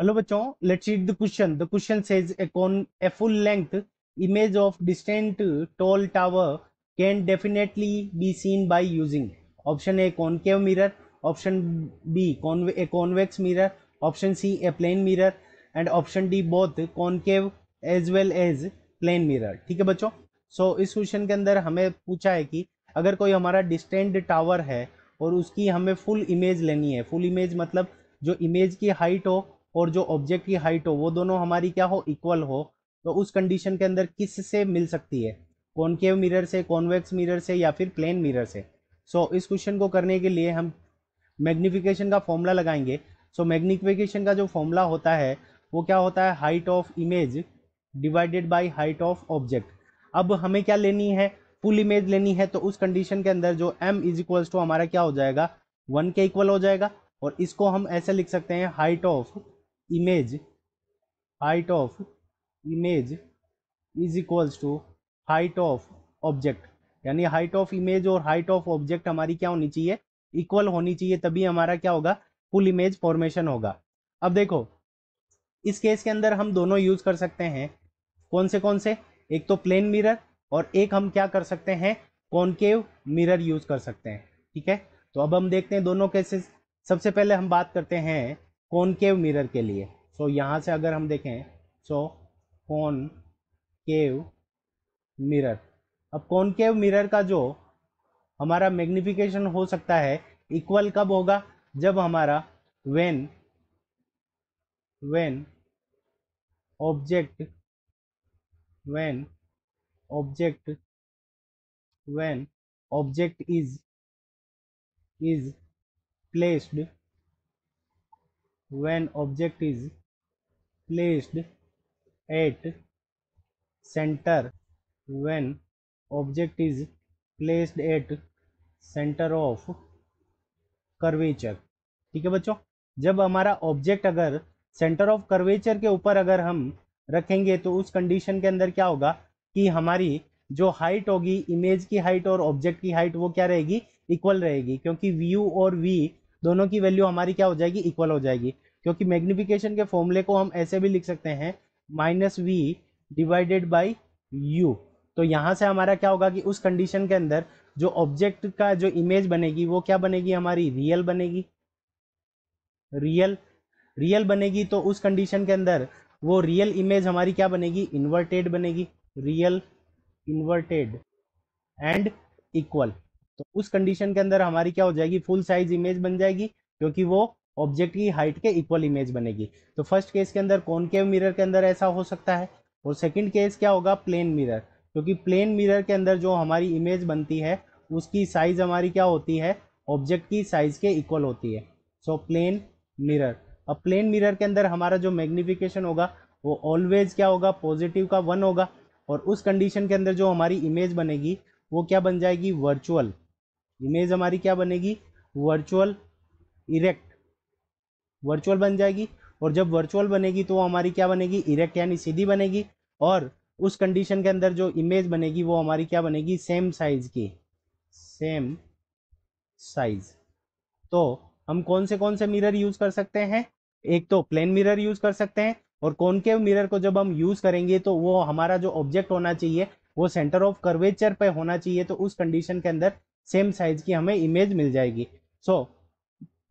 hello बच्चों let's read the question the question says a con a full length image of distant tall tower can definitely be seen by using option A concave mirror option B a convex mirror option C a plane mirror and option D both concave as well as plane mirror ठीक है बच्चों सो so, इस question के अंदर हमें पूछा है कि अगर कोई हमारा डिस्टेंट टावर है और उसकी हमें फुल इमेज लेनी है फुल इमेज मतलब जो इमेज की हाइट हो और जो ऑब्जेक्ट की हाइट हो वो दोनों हमारी क्या हो इक्वल हो तो उस कंडीशन के अंदर किस से मिल सकती है कॉनकेव मिरर से कॉन्वेक्स मिरर से या फिर प्लेन मिरर से सो so, इस क्वेश्चन को करने के लिए हम मैग्निफिकेशन का फॉर्मूला लगाएंगे सो so, मैग्निफिकेशन का जो फॉर्मूला होता है वो क्या होता है height of image divided by height of object अब हमें क्या लेनी है फुल इमेज लेनी है तो उस कंडीशन के अंदर जो m इज इक्वल्स टू हमारा क्या हो जाएगा वन के इक्वल हो जाएगा और इसको हम ऐसे लिख सकते हैं height of image height of image is equals to height of object यानी हाइट ऑफ इमेज और हाइट ऑफ ऑब्जेक्ट हमारी क्या होनी चाहिए इक्वल होनी चाहिए तभी हमारा क्या होगा फुल इमेज फॉर्मेशन होगा अब देखो इस केस के अंदर हम दोनों यूज कर सकते हैं कौन से कौन से एक तो प्लेन मिरर और एक हम क्या कर सकते हैं कॉनकेव मिरर यूज कर सकते हैं ठीक है तो अब हम देखते हैं दोनों केसेस सबसे पहले हम बात करते हैं कॉनकेव मिरर के लिए सो so, यहाँ से अगर हम देखें सो कॉन केव मिरर अब कॉनकेव मिरर का जो हमारा मैग्निफिकेशन हो सकता है इक्वल कब होगा जब हमारा when when object when object when object is is placed when object is placed at center when object is placed at center of curvature ठीक है बच्चों जब हमारा ऑब्जेक्ट अगर सेंटर ऑफ कर्वेचर के ऊपर अगर हम रखेंगे तो उस कंडीशन के अंदर क्या होगा कि हमारी जो हाइट होगी इमेज की हाइट और ऑब्जेक्ट की हाइट वो क्या रहेगी इक्वल रहेगी क्योंकि व्यू और वी दोनों की वैल्यू हमारी क्या हो जाएगी इक्वल हो जाएगी क्योंकि मैग्निफिकेशन के फॉर्मूले को हम ऐसे भी लिख सकते हैं minus v divided by u तो यहाँ से हमारा क्या होगा कि उस कंडीशन के अंदर जो ऑब्जेक्ट का जो इमेज बनेगी वो क्या बनेगी हमारी रियल बनेगी रियल रियल बनेगी तो उस कंडीशन के अंदर वो रियल इमेज हमारी क्या बनेगी इन्वर्टेड बनेगी रियल इन्वर्टेड एंड इक्वल तो उस कंडीशन के अंदर हमारी क्या हो जाएगी फुल साइज इमेज बन जाएगी क्योंकि वो ऑब्जेक्ट की हाइट के इक्वल इमेज बनेगी तो फर्स्ट केस के अंदर कॉनकेव मिरर के अंदर ऐसा हो सकता है और सेकंड केस क्या होगा प्लेन मिरर क्योंकि प्लेन मिरर के अंदर जो हमारी इमेज बनती है उसकी साइज हमारी क्या होती है ऑब्जेक्ट की साइज के इक्वल होती है सो प्लेन मिरर अब प्लेन मिरर के अंदर हमारा जो मैग्निफिकेशन होगा वो ऑलवेज क्या होगा पॉजिटिव का वन होगा और उस कंडीशन के अंदर जो हमारी इमेज बनेगी वो क्या बन जाएगी वर्चुअल इमेज हमारी क्या बनेगी वर्चुअल इरेक्ट वर्चुअल बन जाएगी और जब वर्चुअल बनेगी तो हमारी क्या बनेगी इरेक्ट यानी सीधी बनेगी और उस कंडीशन के अंदर जो इमेज बनेगी वो हमारी क्या बनेगी सेम साइज की सेम साइज तो हम कौन से कौन से मिरर यूज कर सकते हैं एक तो प्लेन मिरर यूज कर सकते हैं और कॉनकेव मिरर को जब हम यूज करेंगे तो वो हमारा जो ऑब्जेक्ट होना चाहिए वो सेंटर ऑफ कर्वेचर पे होना चाहिए तो उस कंडीशन के अंदर सेम साइज की हमें इमेज मिल जाएगी so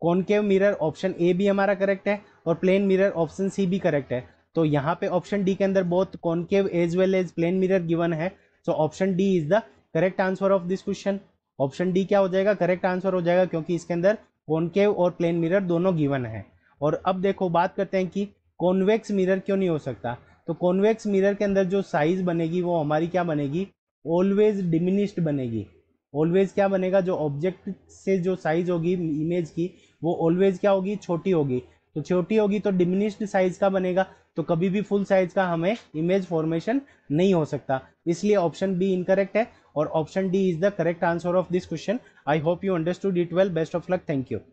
concave mirror option A भी हमारा करेक्ट है और प्लेन मिरर ऑप्शन सी भी करेक्ट है तो यहाँ पे ऑप्शन डी के अंदर बहुत concave as well as plane mirror given है so option D is the correct answer of this question option D क्या हो जाएगा करेक्ट आंसर हो जाएगा क्योंकि इसके अंदर कॉनकेव और प्लेन मिरर दोनों गिवन है और अब देखो बात करते हैं कि कॉन्वेक्स मिरर क्यों नहीं हो सकता तो कॉन्वेक्स मिरर के अंदर जो साइज बनेगी वो हमारी क्या बनेगी ऑलवेज डिमिनिश्ड बनेगी ऑलवेज क्या बनेगा जो ऑब्जेक्ट से जो साइज होगी इमेज की वो ऑलवेज क्या होगी छोटी होगी तो छोटी होगी तो डिमिनिश्ड साइज का बनेगा तो कभी भी फुल साइज का हमें इमेज फॉर्मेशन नहीं हो सकता इसलिए ऑप्शन बी इनकरेक्ट है और option D is the correct answer of this question I hope you understood it well best of luck thank you